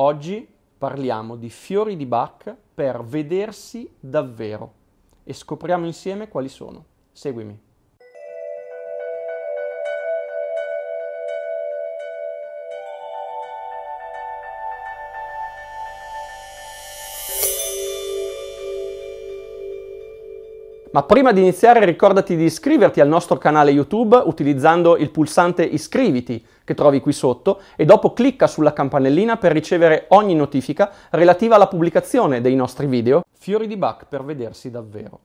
Oggi parliamo di fiori di Bach per vedersi davvero e scopriamo insieme quali sono. Seguimi. Ma prima di iniziare ricordati di iscriverti al nostro canale YouTube utilizzando il pulsante iscriviti che trovi qui sotto e dopo clicca sulla campanellina per ricevere ogni notifica relativa alla pubblicazione dei nostri video. Fiori di Bach per vedersi davvero.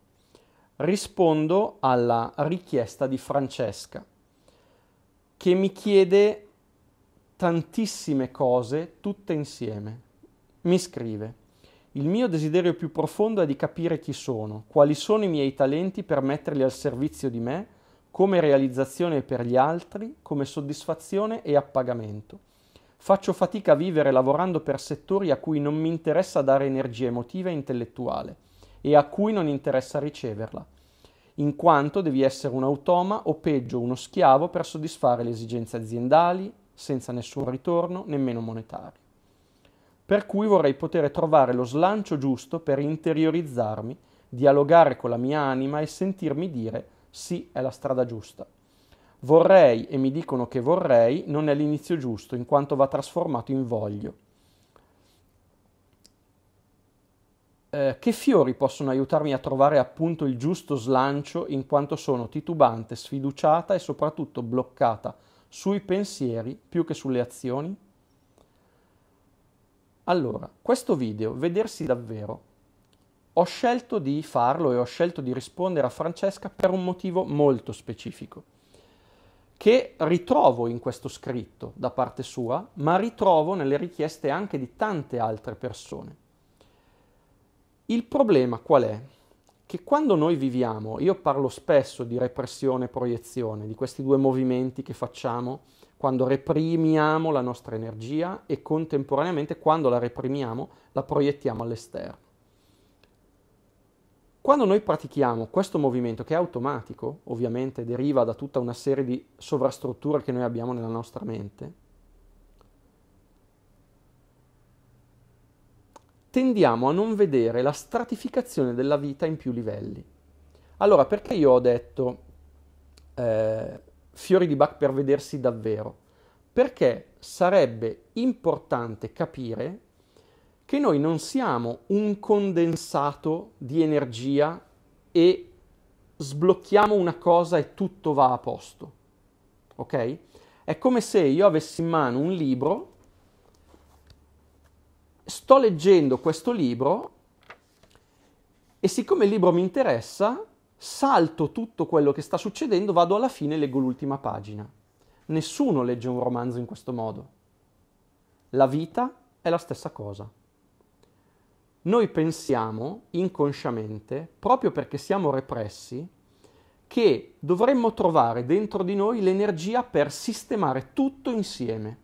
Rispondo alla richiesta di Francesca che mi chiede tantissime cose tutte insieme. Mi scrive il mio desiderio più profondo è di capire chi sono, quali sono i miei talenti per metterli al servizio di me, come realizzazione per gli altri, come soddisfazione e appagamento. Faccio fatica a vivere lavorando per settori a cui non mi interessa dare energia emotiva e intellettuale e a cui non interessa riceverla, in quanto devi essere un automa o peggio uno schiavo per soddisfare le esigenze aziendali senza nessun ritorno, nemmeno monetario per cui vorrei poter trovare lo slancio giusto per interiorizzarmi, dialogare con la mia anima e sentirmi dire sì è la strada giusta. Vorrei e mi dicono che vorrei non è l'inizio giusto in quanto va trasformato in voglio. Eh, che fiori possono aiutarmi a trovare appunto il giusto slancio in quanto sono titubante, sfiduciata e soprattutto bloccata sui pensieri più che sulle azioni? Allora, questo video, vedersi davvero, ho scelto di farlo e ho scelto di rispondere a Francesca per un motivo molto specifico, che ritrovo in questo scritto da parte sua, ma ritrovo nelle richieste anche di tante altre persone. Il problema qual è? Che quando noi viviamo, io parlo spesso di repressione e proiezione, di questi due movimenti che facciamo, quando reprimiamo la nostra energia e contemporaneamente quando la reprimiamo la proiettiamo all'esterno. Quando noi pratichiamo questo movimento, che è automatico, ovviamente deriva da tutta una serie di sovrastrutture che noi abbiamo nella nostra mente, tendiamo a non vedere la stratificazione della vita in più livelli. Allora, perché io ho detto eh, fiori di Bach per vedersi davvero, perché sarebbe importante capire che noi non siamo un condensato di energia e sblocchiamo una cosa e tutto va a posto. Ok? È come se io avessi in mano un libro, sto leggendo questo libro e siccome il libro mi interessa, salto tutto quello che sta succedendo, vado alla fine e leggo l'ultima pagina. Nessuno legge un romanzo in questo modo. La vita è la stessa cosa. Noi pensiamo inconsciamente, proprio perché siamo repressi, che dovremmo trovare dentro di noi l'energia per sistemare tutto insieme.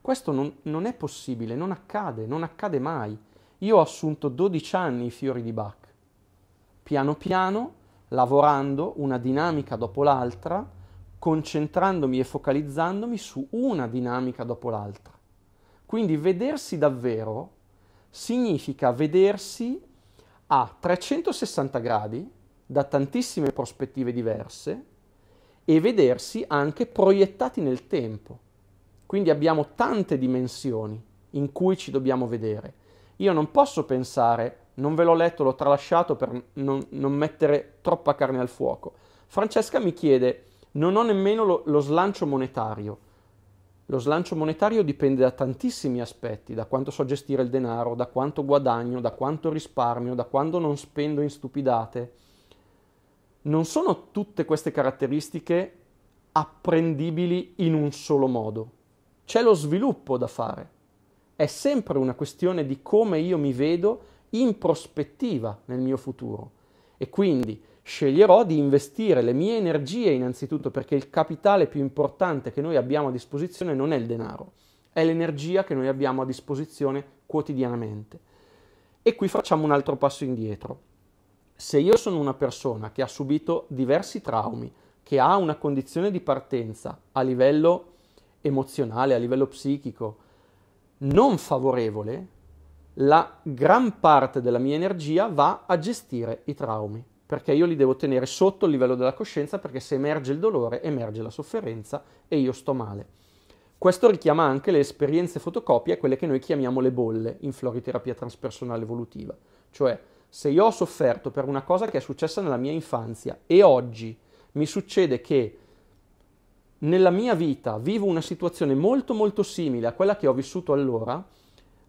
Questo non, non, è possibile, non accade, non accade mai. Io ho assunto 12 anni i fiori di Bach. Piano piano lavorando una dinamica dopo l'altra, concentrandomi e focalizzandomi su una dinamica dopo l'altra. Quindi vedersi davvero significa vedersi a 360 gradi da tantissime prospettive diverse e vedersi anche proiettati nel tempo. Quindi abbiamo tante dimensioni in cui ci dobbiamo vedere. Io non posso pensare non ve l'ho letto, l'ho tralasciato per non, non mettere troppa carne al fuoco. Francesca mi chiede, non ho nemmeno lo, lo slancio monetario. Lo slancio monetario dipende da tantissimi aspetti, da quanto so gestire il denaro, da quanto guadagno, da quanto risparmio, da quando non spendo in stupidate. Non sono tutte queste caratteristiche apprendibili in un solo modo. C'è lo sviluppo da fare. È sempre una questione di come io mi vedo in prospettiva nel mio futuro e quindi sceglierò di investire le mie energie innanzitutto perché il capitale più importante che noi abbiamo a disposizione non è il denaro, è l'energia che noi abbiamo a disposizione quotidianamente. E qui facciamo un altro passo indietro. Se io sono una persona che ha subito diversi traumi, che ha una condizione di partenza a livello emozionale, a livello psichico, non favorevole, la gran parte della mia energia va a gestire i traumi, perché io li devo tenere sotto il livello della coscienza, perché se emerge il dolore, emerge la sofferenza e io sto male. Questo richiama anche le esperienze fotocopie, quelle che noi chiamiamo le bolle in floriterapia transpersonale evolutiva. Cioè, se io ho sofferto per una cosa che è successa nella mia infanzia e oggi mi succede che nella mia vita vivo una situazione molto molto simile a quella che ho vissuto allora,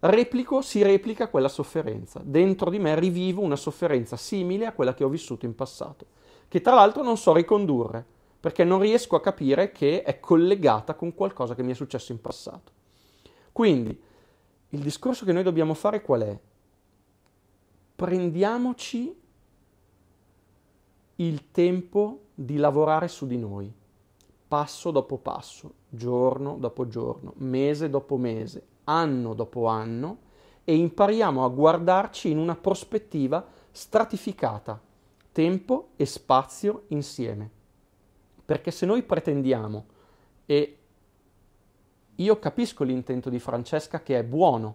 replico, si replica quella sofferenza. Dentro di me rivivo una sofferenza simile a quella che ho vissuto in passato, che tra l'altro non so ricondurre, perché non riesco a capire che è collegata con qualcosa che mi è successo in passato. Quindi, il discorso che noi dobbiamo fare qual è? Prendiamoci il tempo di lavorare su di noi passo dopo passo, giorno dopo giorno, mese dopo mese, anno dopo anno e impariamo a guardarci in una prospettiva stratificata, tempo e spazio insieme. Perché se noi pretendiamo, e io capisco l'intento di Francesca che è buono,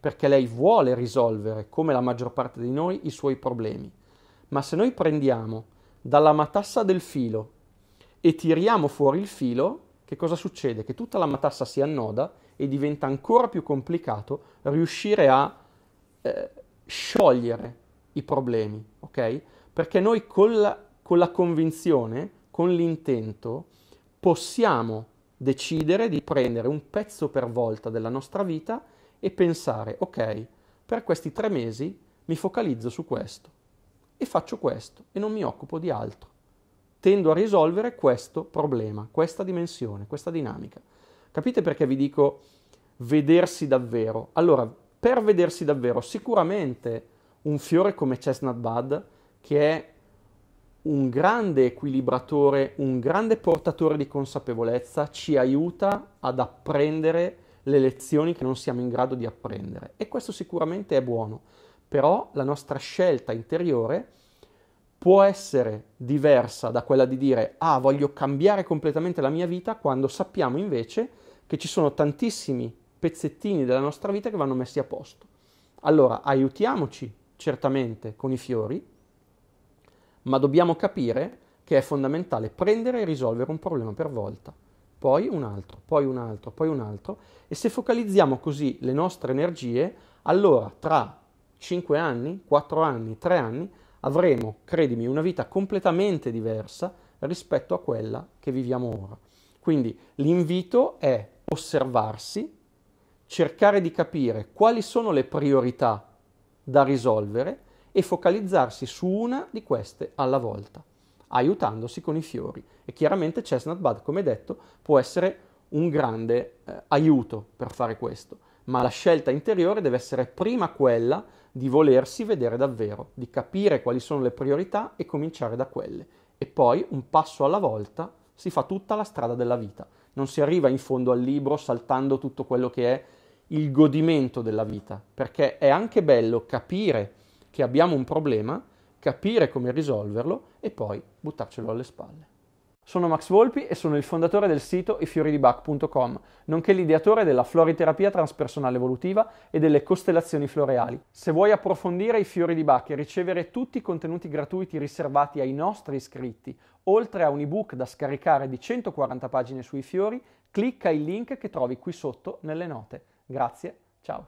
perché lei vuole risolvere, come la maggior parte di noi, i suoi problemi, ma se noi prendiamo dalla matassa del filo e tiriamo fuori il filo, che cosa succede? Che tutta la matassa si annoda e diventa ancora più complicato riuscire a eh, sciogliere i problemi, ok? Perché noi con la, con la convinzione, con l'intento, possiamo decidere di prendere un pezzo per volta della nostra vita e pensare, ok, per questi tre mesi mi focalizzo su questo e faccio questo e non mi occupo di altro tendo a risolvere questo problema, questa dimensione, questa dinamica. Capite perché vi dico vedersi davvero? Allora, per vedersi davvero, sicuramente un fiore come Chestnut Bud, che è un grande equilibratore, un grande portatore di consapevolezza, ci aiuta ad apprendere le lezioni che non siamo in grado di apprendere. E questo sicuramente è buono, però la nostra scelta interiore può essere diversa da quella di dire ah voglio cambiare completamente la mia vita quando sappiamo invece che ci sono tantissimi pezzettini della nostra vita che vanno messi a posto. Allora aiutiamoci certamente con i fiori, ma dobbiamo capire che è fondamentale prendere e risolvere un problema per volta, poi un altro, poi un altro, poi un altro e se focalizziamo così le nostre energie, allora tra 5 anni, 4 anni, 3 anni avremo, credimi, una vita completamente diversa rispetto a quella che viviamo ora. Quindi l'invito è osservarsi, cercare di capire quali sono le priorità da risolvere e focalizzarsi su una di queste alla volta, aiutandosi con i fiori. E chiaramente Chestnut Bud, come detto, può essere un grande eh, aiuto per fare questo ma la scelta interiore deve essere prima quella di volersi vedere davvero, di capire quali sono le priorità e cominciare da quelle. E poi, un passo alla volta, si fa tutta la strada della vita. Non si arriva in fondo al libro saltando tutto quello che è il godimento della vita, perché è anche bello capire che abbiamo un problema, capire come risolverlo e poi buttarcelo alle spalle. Sono Max Volpi e sono il fondatore del sito ifioridibach.com, nonché l'ideatore della floriterapia transpersonale evolutiva e delle costellazioni floreali. Se vuoi approfondire i fiori di Bach e ricevere tutti i contenuti gratuiti riservati ai nostri iscritti, oltre a un ebook da scaricare di 140 pagine sui fiori, clicca il link che trovi qui sotto nelle note. Grazie, ciao!